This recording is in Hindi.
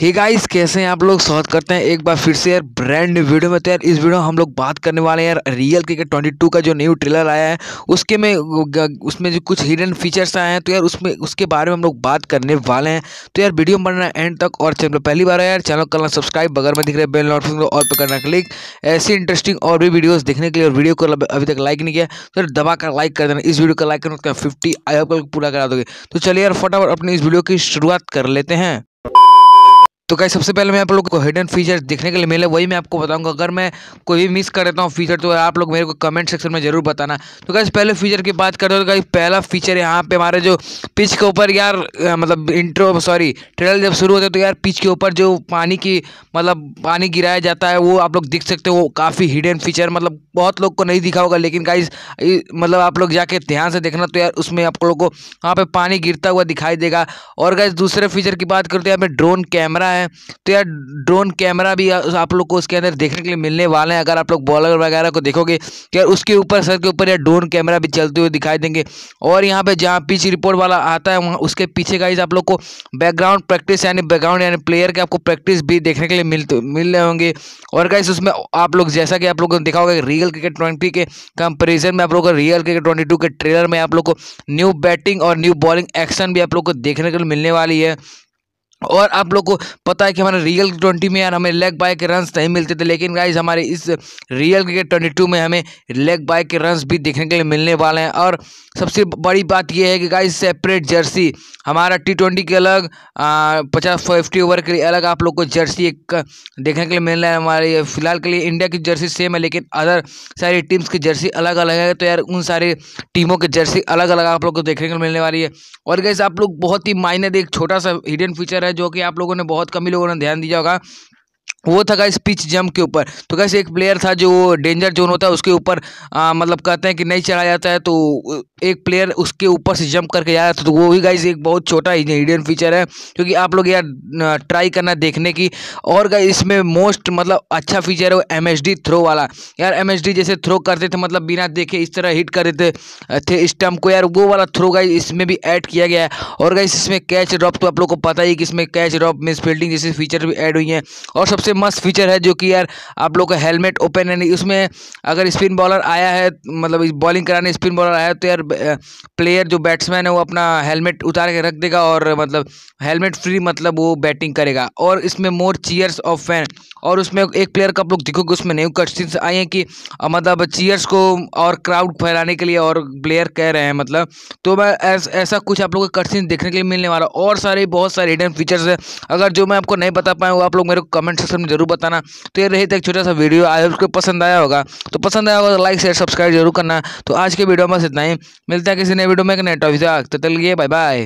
हे hey गाइस कैसे हैं आप लोग स्वागत करते हैं एक बार फिर से यार ब्रांड वीडियो में तो यार इस वीडियो में हम लोग बात करने वाले हैं यार रियल क्रिकेट 22 का जो न्यू ट्रेलर आया है उसके में उसमें जो कुछ हिडन फीचर्स आए हैं तो यार उसमें उसके बारे में हम लोग बात करने वाले हैं तो यार वीडियो बनना एंड तक और चैनल पहली बार यार चैनल करना सब्सक्राइब बगर में दिख रहे बेल नोटिफिक और पे करना क्लिक ऐसी इंटरेस्टिंग और भी वीडियोज़ देखने के लिए और वीडियो को अभी तक लाइक नहीं किया तो यार दबा कर लाइक कर देना इस वीडियो का लाइक करना फिफ्टी आई आपको पूरा करा दोगे तो चलिए यार फटाफट अपनी इस वीडियो की शुरुआत कर लेते हैं तो कहीं सबसे पहले मैं आप लोगों को हिडन फीचर देखने के लिए मिले वही मैं आपको बताऊंगा अगर मैं कोई भी मिस कर देता हूँ फीचर तो आप लोग मेरे को कमेंट सेक्शन में जरूर बताना तो गाइस पहले फीचर की बात करते हो तो कहीं पहला फीचर यहाँ पे हमारे जो पिच के ऊपर यार मतलब इंट्रो सॉरी ट्रेल जब शुरू होते हैं तो यार पिच के ऊपर जो पानी की मतलब पानी गिराया जाता है वो आप लोग दिख सकते हो काफ़ी हिडन फीचर मतलब बहुत लोग को नहीं दिखा होगा लेकिन कहीं मतलब आप लोग जाके ध्यान से देखना तो यार उसमें आप लोग को वहाँ पर पानी गिरता हुआ दिखाई देगा और कहीं दूसरे फीचर की बात करते हैं तो यहाँ पर ड्रोन कैमरा है तो यार ड्रोन कैमरा भी आप लोग को उसके अंदर देखने के लिए मिलने वाले हैं अगर आप लोग बॉलर वगैरह को देखोगे तो यार उसके ऊपर सर के ऊपर यार ड्रोन कैमरा भी चलते हुए दिखाई देंगे और यहाँ पर जहाँ पिच रिपोर्ट वाला आता है वहाँ उसके पीछे का आप लोग को बैकग्राउंड प्रैक्टिस यानी बैकग्राउंड यानी प्लेयर के आपको प्रैक्टिस भी देखने के लिए मिल मिल रहे होंगे और गाइस उसमें आप लोग जैसा कि आप लोगों ने देखा होगा रियल क्रिकेट ट्वेंटी के कंपेरिजन में आप लोग को रियल क्रिकेट ट्वेंटी के ट्रेलर में आप लोग को न्यू बैटिंग और न्यू बॉलिंग एक्शन भी आप लोग को देखने के लिए मिलने वाली है और आप लोग को पता है कि हमारे रियल ट्वेंटी में यार हमें लेग बाय के रन्स नहीं मिलते थे लेकिन गाइज हमारे इस रियल क्रिकेट ट्वेंटी टू में हमें लेग बाय के रन्स भी देखने के लिए मिलने वाले हैं और सबसे बड़ी बात यह है कि गाइज सेपरेट जर्सी हमारा टी ट्वेंटी के अलग पचास फिफ्टी ओवर के लिए अलग आप लोग को जर्सी एक देखने के लिए मिल रहा है हमारे फिलहाल के लिए इंडिया की जर्सी सेम है लेकिन अदर सारी टीम्स की जर्सी अलग अलग है तो यार उन सारी टीमों की जर्सी अलग अलग आप लोग को देखने को मिलने वाली है और गाइज आप लोग बहुत ही माइनर एक छोटा सा हिडन फीचर है जो कि आप लोगों ने बहुत कम ही लोगों ने ध्यान दिया होगा वो था गाइस पिच जंप के ऊपर तो कैसे एक प्लेयर था जो डेंजर जोन होता है उसके ऊपर मतलब कहते हैं कि नहीं चला जाता है तो एक प्लेयर उसके ऊपर से जंप करके जा रहा था तो वो भी गाइज एक बहुत छोटा इंडियन फीचर है क्योंकि आप लोग यार ट्राई करना देखने की और गाइज इसमें मोस्ट मतलब अच्छा फीचर है वो एम थ्रो वाला यार एम जैसे थ्रो करते थे मतलब बिना देखे इस तरह हिट करे थे थे स्टम्प को यार वो वाला थ्रो गाइज इसमें भी ऐड किया गया है और गाइज इसमें कैच ड्रॉप तो आप लोग को पता ही कि इसमें कैच ड्रॉप मिस फील्डिंग जैसे फीचर भी ऐड हुई हैं और सबसे मस्त फीचर है जो कि यार आप लोग का हेलमेट ओपन है नहीं उसमें अगर स्पिन बॉलर आया है मतलब बॉलिंग कराने स्पिन बॉलर आया है तो यार प्लेयर मतलब, जो बैट्समैन है वो अपना हेलमेट उतार के रख देगा और मतलब हेलमेट फ्री मतलब वो बैटिंग करेगा और इसमें मोर चीयर्स ऑफ फैन और उसमें एक प्लेयर का आप लोग देखोगे उसमें न्यू कस्टिंस आई हैं कि मतलब चीयर्स को और क्राउड फैलाने के लिए और प्लेयर कह रहे हैं मतलब तो मैं ऐस, ऐसा कुछ आप लोग को कस्टिंस देखने के लिए मिलने वाला और सारे बहुत सारे हिडन फीचर्स है अगर जो मैं आपको नहीं बता पाया वो आप लोग मेरे को कमेंट सेक्शन में जरूर बताना तो ये रही था एक छोटा सा वीडियो आया उसको पसंद आया होगा तो पसंद आया होगा तो लाइक शेयर सब्सक्राइब जरूर करना तो आज के वीडियो में बस इतना ही मिलता है किसी नए वीडियो में एक नेट ऑफिस तक तो चलिए बाय बाय